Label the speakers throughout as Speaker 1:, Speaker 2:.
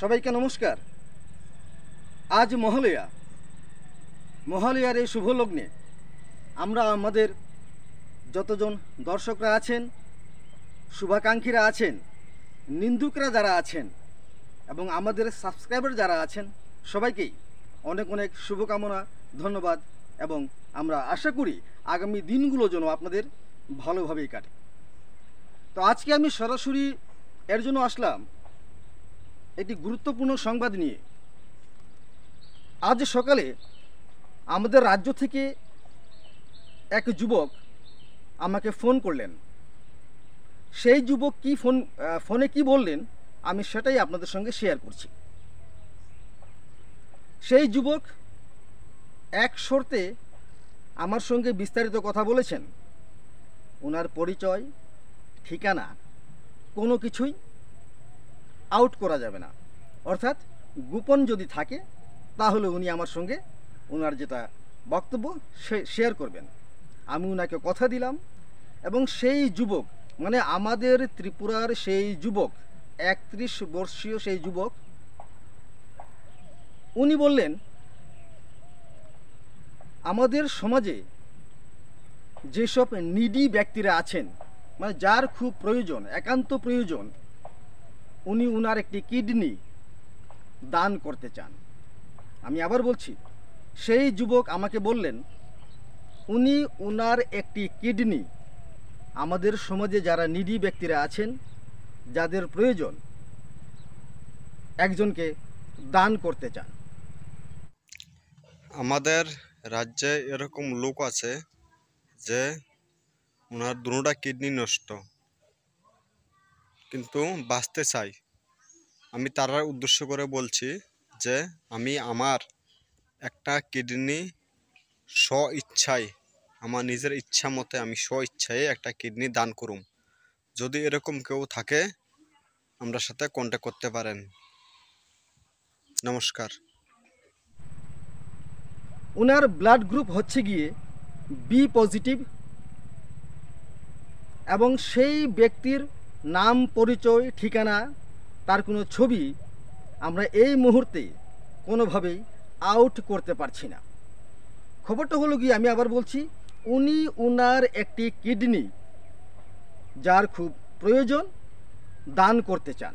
Speaker 1: সবাইকে নমস্কার আজ মহালয়া মহালয়ার এই শুভ লগ্নে আমরা আমাদের যতজন দর্শকরা আছেন শুভাকাঙ্ক্ষীরা আছেন নিন্দুকরা যারা আছেন এবং আমাদের সাবস্ক্রাইবার যারা আছেন সবাইকেই অনেক অনেক শুভকামনা ধন্যবাদ এবং আমরা আশা করি আগামী দিনগুলো যেন আপনাদের ভালোভাবেই কাটে তো আজকে আমি সরাসরি এর জন্য আসলাম একটি গুরুত্বপূর্ণ সংবাদ নিয়ে আজ সকালে আমাদের রাজ্য থেকে এক যুবক আমাকে ফোন করলেন সেই যুবক কি ফোন ফোনে কি বললেন আমি সেটাই আপনাদের সঙ্গে শেয়ার করছি সেই যুবক এক শর্তে আমার সঙ্গে বিস্তারিত কথা বলেছেন ওনার পরিচয় ঠিকানা কোনো কিছুই আউট করা যাবে না অর্থাৎ গোপন যদি থাকে তাহলে উনি আমার সঙ্গে ওনার যেটা বক্তব্য শেয়ার করবেন আমি ওনাকে কথা দিলাম এবং সেই যুবক মানে আমাদের ত্রিপুরার সেই যুবক একত্রিশ বর্ষীয় সেই যুবক উনি বললেন আমাদের সমাজে যেসব নিডি ব্যক্তিরা আছেন মানে যার খুব প্রয়োজন একান্ত প্রয়োজন উনি উনার একটি কিডনি দান করতে চান আমি আবার বলছি সেই যুবক আমাকে বললেন উনি উনার একটি কিডনি আমাদের সমাজে যারা নিডি ব্যক্তিরা আছেন যাদের প্রয়োজন একজনকে দান করতে চান
Speaker 2: আমাদের রাজ্যে এরকম লোক আছে যে ওনার দুটা কিডনি নষ্ট কিন্তু বাঁচতে চাই আমি তার উদ্দেশ্য করে বলছি যে আমি আমার একটা কিডনি স্ব ইচ্ছায় আমার নিজের ইচ্ছা মতে আমি স্ব ইচ্ছায় একটা কিডনি দান করুম যদি এরকম কেউ থাকে আমরা সাথে কন্ট্যাক্ট করতে পারেন নমস্কার
Speaker 1: ওনার ব্লাড গ্রুপ হচ্ছে গিয়ে বি পজিটিভ এবং সেই ব্যক্তির নাম পরিচয় ঠিকানা তার কোনো ছবি আমরা এই মুহূর্তে কোনোভাবেই আউট করতে পারছি না খবরটা হলো কি আমি আবার বলছি উনি উনার একটি কিডনি যার খুব প্রয়োজন দান করতে চান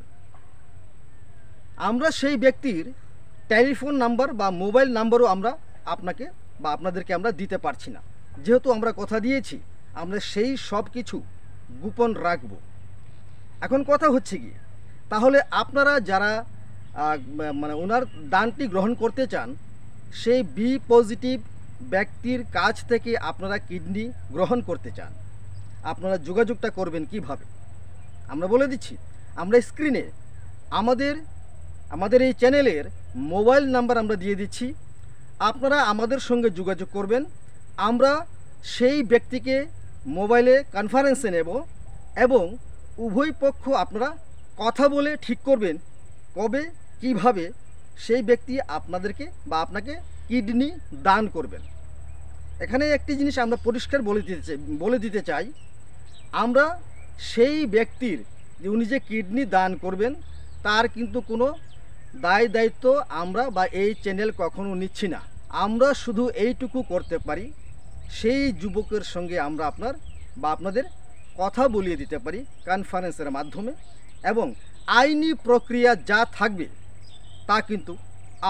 Speaker 1: আমরা সেই ব্যক্তির টেলিফোন নাম্বার বা মোবাইল নাম্বারও আমরা আপনাকে বা আপনাদেরকে আমরা দিতে পারছি না যেহেতু আমরা কথা দিয়েছি আমরা সেই সব কিছু গোপন রাখবো এখন কথা হচ্ছে কি তাহলে আপনারা যারা মানে ওনার দানটি গ্রহণ করতে চান সেই বি পজিটিভ ব্যক্তির কাছ থেকে আপনারা কিডনি গ্রহণ করতে চান আপনারা যোগাযোগটা করবেন কিভাবে আমরা বলে দিচ্ছি আমরা স্ক্রিনে আমাদের আমাদের এই চ্যানেলের মোবাইল নাম্বার আমরা দিয়ে দিচ্ছি আপনারা আমাদের সঙ্গে যোগাযোগ করবেন আমরা সেই ব্যক্তিকে মোবাইলে কনফারেন্সে নেব এবং উভয় পক্ষ আপনারা কথা বলে ঠিক করবেন কবে কিভাবে সেই ব্যক্তি আপনাদেরকে বা আপনাকে কিডনি দান করবেন এখানে একটি জিনিস আমরা পরিষ্কার বলে দিতে চাই বলে দিতে চাই আমরা সেই ব্যক্তির যে উনি যে কিডনি দান করবেন তার কিন্তু কোনো দায় দায়িত্ব আমরা বা এই চ্যানেল কখনো নিচ্ছি না আমরা শুধু এইটুকু করতে পারি সেই যুবকের সঙ্গে আমরা আপনার বা আপনাদের কথা বলিয়ে দিতে পারি কনফারেন্সের মাধ্যমে এবং আইনি প্রক্রিয়া যা থাকবে তা কিন্তু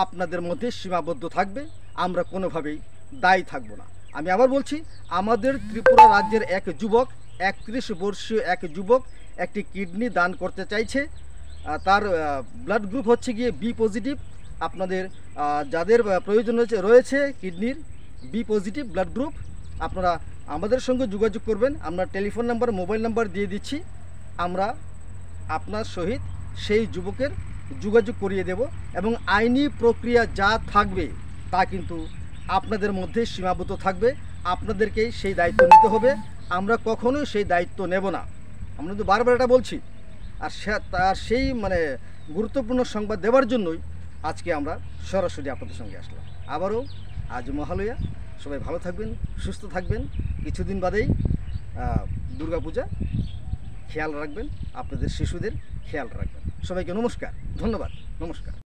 Speaker 1: আপনাদের মধ্যে সীমাবদ্ধ থাকবে আমরা কোনোভাবেই দায়ী থাকব না আমি আবার বলছি আমাদের ত্রিপুরা রাজ্যের এক যুবক একত্রিশ বর্ষীয় এক যুবক একটি কিডনি দান করতে চাইছে তার ব্লাড গ্রুপ হচ্ছে গিয়ে বি পজিটিভ আপনাদের যাদের প্রয়োজন রয়েছে রয়েছে কিডনির বি পজিটিভ ব্লাড গ্রুপ আপনারা আমাদের সঙ্গে যোগাযোগ করবেন আমরা টেলিফোন নাম্বার মোবাইল নাম্বার দিয়ে দিচ্ছি আমরা আপনার সহিত সেই যুবকের যোগাযোগ করিয়ে দেব এবং আইনি প্রক্রিয়া যা থাকবে তা কিন্তু আপনাদের মধ্যে সীমাবদ্ধ থাকবে আপনাদেরকেই সেই দায়িত্ব নিতে হবে আমরা কখনোই সেই দায়িত্ব নেব না আমরা তো বারবার এটা বলছি আর তার সেই মানে গুরুত্বপূর্ণ সংবাদ দেওয়ার জন্যই আজকে আমরা সরাসরি আপনাদের সঙ্গে আসলাম আবারও আজ মহালয়া সবাই ভালো থাকবেন সুস্থ থাকবেন কিছুদিন বাদেই দুর্গাপূজা খেয়াল রাখবেন আপনাদের শিশুদের খেয়াল রাখবেন সবাইকে নমস্কার ধন্যবাদ নমস্কার